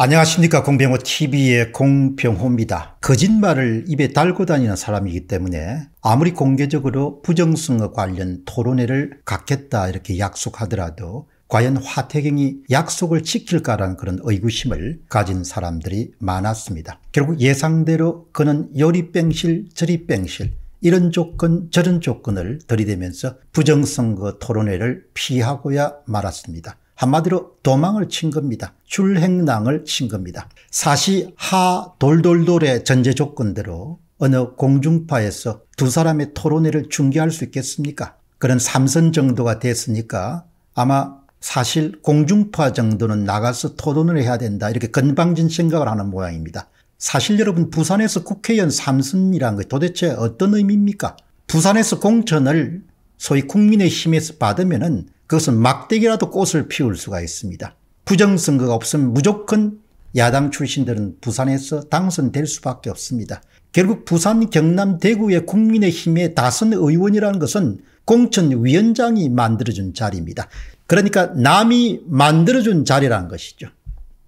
안녕하십니까 공병호 tv의 공병호입니다. 거짓말을 입에 달고 다니는 사람이기 때문에 아무리 공개적으로 부정선거 관련 토론회를 갖겠다 이렇게 약속하더라도 과연 화태경이 약속을 지킬까라는 그런 의구심을 가진 사람들이 많았습니다. 결국 예상대로 그는 요리 뺑실 저리 뺑실 이런 조건 저런 조건을 들이대면서 부정선거 토론회를 피하고야 말았습니다. 한마디로 도망을 친 겁니다. 출행낭을 친 겁니다. 사시 하 돌돌돌의 전제 조건대로 어느 공중파에서 두 사람의 토론회를 중계할 수 있겠습니까? 그런 삼선 정도가 됐으니까 아마 사실 공중파 정도는 나가서 토론을 해야 된다 이렇게 건방진 생각을 하는 모양입니다. 사실 여러분 부산에서 국회의원 삼선이란 게 도대체 어떤 의미입니까? 부산에서 공천을 소위 국민의힘에서 받으면 은 그것은 막대기라도 꽃을 피울 수가 있습니다. 부정선거가 없으면 무조건 야당 출신들은 부산에서 당선될 수밖에 없습니다. 결국 부산, 경남, 대구의 국민의힘의 다선 의원이라는 것은 공천위원장이 만들어준 자리입니다. 그러니까 남이 만들어준 자리라는 것이죠.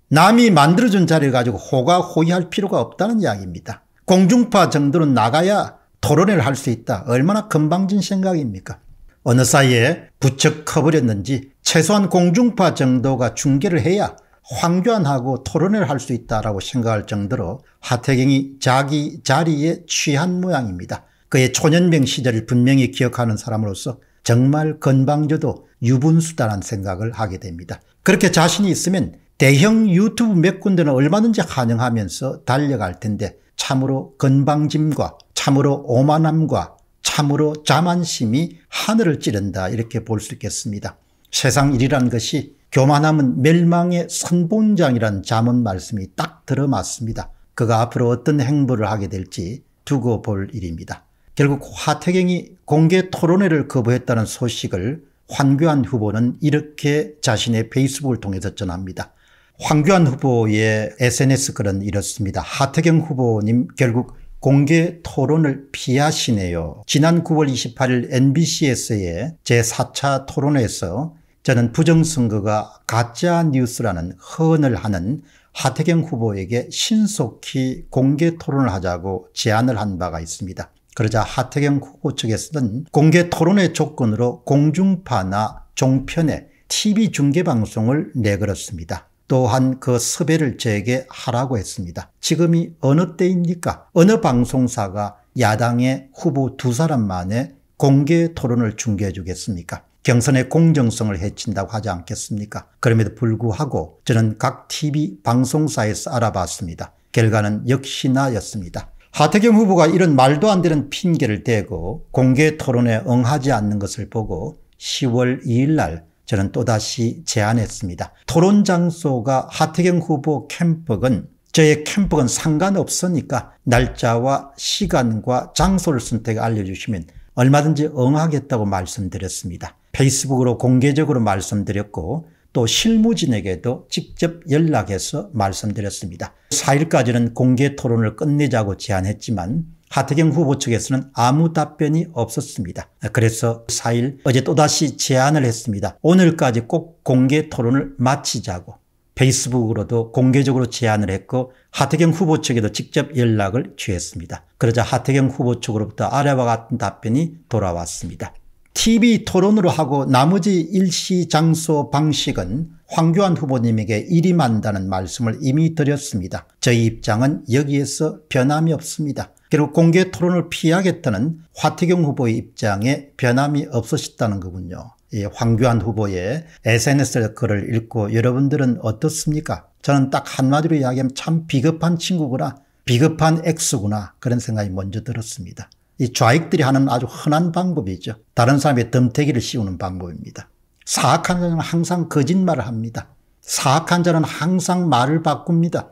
남이 만들어준 자리를 가지고 호가호위할 필요가 없다는 이야기입니다. 공중파 정도는 나가야 토론회를할 수 있다. 얼마나 건방진 생각입니까? 어느 사이에 부쩍 커버렸는지 최소한 공중파 정도가 중계를 해야 황교안하고 토론을 할 수 있다라고 생각할 정도로 하태경이 자기 자리에 취한 모양입니다. 그의 초년병 시절을 분명히 기억하는 사람으로서 정말 건방져도 유분수다란 생각을 하게 됩니다. 그렇게 자신이 있으면 대형 유튜브 몇 군데는 얼마든지 환영하면서 달려갈 텐데 참으로 건방짐과 참으로 오만함과 참으로 자만심이 하늘을 찌른다 이렇게 볼 수 있겠습니다. 세상 일이란 것이 교만함은 멸망의 선본장이란 자문 말씀이 딱 들어맞습니다. 그가 앞으로 어떤 행보를 하게 될지 두고 볼 일입니다. 결국 하태경이 공개 토론회를 거부했다는 소식을 황교안 후보는 이렇게 자신의 페이스북을 통해서 전합니다. 황교안 후보의 SNS 글은 이렇습니다. 하태경 후보님 결국 공개 토론을 피하시네요. 지난 9월 28일 m b c 에서의 제4차 토론에서 저는 부정선거가 가짜 뉴스라는 허언을 하는 하태경 후보에게 신속히 공개 토론을 하자고 제안을 한 바가 있습니다. 그러자 하태경 후보 측에서는 공개 토론의 조건으로 공중파나 종편에 TV 중계방송을 내걸었습니다. 또한 그 섭외를 저에게 하라고 했습니다. 지금이 어느 때입니까? 어느 방송사가 야당의 후보 두 사람만의 공개 토론을 중계해 주겠습니까? 경선의 공정성을 해친다고 하지 않겠습니까? 그럼에도 불구하고 저는 각 TV 방송사에서 알아봤습니다. 결과는 역시나였습니다. 하태경 후보가 이런 말도 안 되는 핑계를 대고 공개 토론에 응하지 않는 것을 보고 10월 2일 날 저는 또다시 제안했습니다. 토론 장소가 하태경 후보 캠프건 저의 캠프건 상관없으니까 날짜와 시간과 장소를 선택 알려주시면 얼마든지 응하겠다고 말씀드렸습니다. 페이스북으로 공개적으로 말씀드렸고 또 실무진에게도 직접 연락해서 말씀드렸습니다. 4일까지는 공개 토론을 끝내자고 제안했지만 하태경 후보 측에서는 아무 답변이 없었습니다. 그래서 4일 어제 또다시 제안을 했습니다. 오늘까지 꼭 공개 토론을 마치자고 페이스북으로도 공개적으로 제안을 했고 하태경 후보 측에도 직접 연락을 취했습니다. 그러자 하태경 후보 측으로부터 아래와 같은 답변이 돌아왔습니다. TV 토론으로 하고 나머지 일시 장소 방식은 황교안 후보님에게 일임한다는 말씀을 이미 드렸습니다. 저희 입장은 여기에서 변함이 없습니다. 결국 공개 토론을 피하겠다는 화태경 후보의 입장에 변함이 없으셨다는 거군요. 이 황교안 후보의 SNS 글을 읽고 여러분들은 어떻습니까? 저는 딱 한마디로 이야기하면 참 비겁한 친구구나, 비겁한 액수구나 그런 생각이 먼저 들었습니다. 이 좌익들이 하는 아주 흔한 방법이죠. 다른 사람의 덤태기를 씌우는 방법입니다. 사악한 자는 항상 거짓말을 합니다. 사악한 자는 항상 말을 바꿉니다.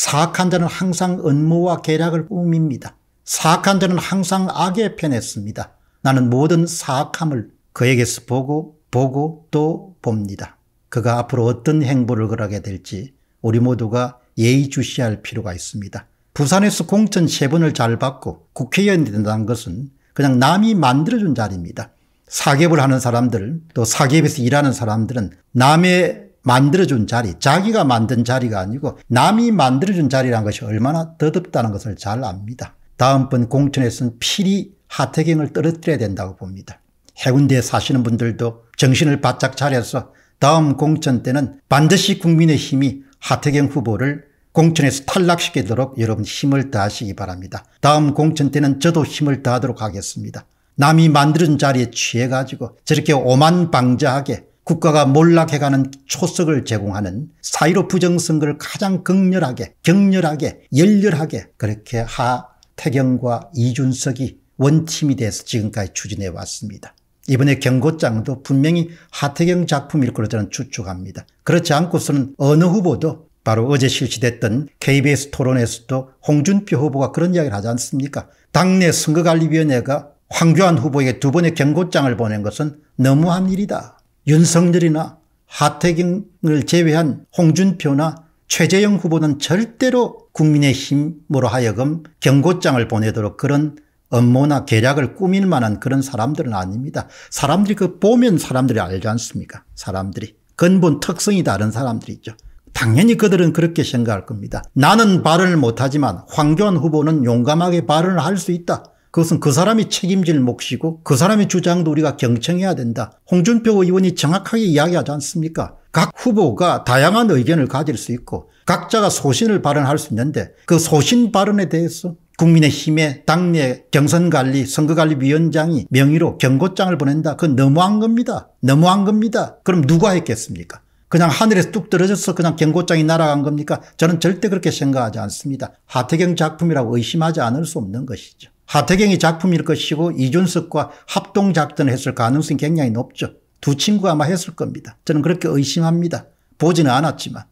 사악한 자는 항상 음모와 계략을 꾸밉니다. 사악한 자는 항상 악에 편했습니다. 나는 모든 사악함을 그에게서 보고 보고 또 봅니다. 그가 앞으로 어떤 행보를 그하게 될지 우리 모두가 예의주시할 필요가 있습니다. 부산에서 공천 세 번을 잘 받고 국회의원이 된다는 것은 그냥 남이 만들어준 자리입니다. 사기업을 하는 사람들 또 사기업에서 일하는 사람들은 남의 만들어준 자리 자기가 만든 자리가 아니고 남이 만들어준 자리라는 것이 얼마나 더덥다는 것을 잘 압니다. 다음번 공천에서는 필히 하태경을 떨어뜨려야 된다고 봅니다. 해군대에 사시는 분들도 정신을 바짝 차려서 다음 공천 때는 반드시 국민의 힘이 하태경 후보를 공천에서 탈락시키도록 여러분 힘을 다하시기 바랍니다. 다음 공천 때는 저도 힘을 다하도록 하겠습니다. 남이 만드는 자리에 취해가지고 저렇게 오만방자하게 국가가 몰락해가는 초석을 제공하는 사이로 부정선거를 가장 극렬하게 격렬하게 열렬하게 그렇게 하태경과 이준석이 원팀이 돼서 지금까지 추진해 왔습니다. 이번에 경고장도 분명히 하태경 작품일 거로 저는 추측합니다. 그렇지 않고서는 어느 후보도 바로 어제 실시됐던 KBS 토론에서도 홍준표 후보가 그런 이야기를 하지 않습니까? 당내 선거관리위원회가 황교안 후보에게 두 번의 경고장을 보낸 것은 너무한 일이다. 윤석열이나 하태경을 제외한 홍준표나 최재형 후보는 절대로 국민의힘으로 하여금 경고장을 보내도록 그런 업무나 계략을 꾸밀 만한 그런 사람들은 아닙니다. 사람들이 그 보면 사람들이 알지 않습니까 사람들이 근본 특성이 다른 사람들이죠. 당연히 그들은 그렇게 생각할 겁니다. 나는 발언을 못하지만 황교안 후보는 용감하게 발언을 할 수 있다. 그것은 그 사람이 책임질 몫이고 그 사람의 주장도 우리가 경청해야 된다. 홍준표 의원이 정확하게 이야기하지 않습니까? 각 후보가 다양한 의견을 가질 수 있고 각자가 소신을 발언할 수 있는데 그 소신 발언에 대해서 국민의힘의 당내 경선관리 선거관리위원장이 명의로 경고장을 보낸다. 그건 너무한 겁니다. 너무한 겁니다. 그럼 누가 했겠습니까? 그냥 하늘에서 뚝 떨어져서 그냥 경고장이 날아간 겁니까? 저는 절대 그렇게 생각하지 않습니다. 하태경 작품이라고 의심하지 않을 수 없는 것이죠. 하태경의 작품일 것이고 이준석과 합동작전을 했을 가능성이 굉장히 높죠. 두 친구가 아마 했을 겁니다. 저는 그렇게 의심합니다. 보지는 않았지만.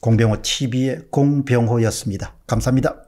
공병호 TV의 공병호였습니다. 감사합니다.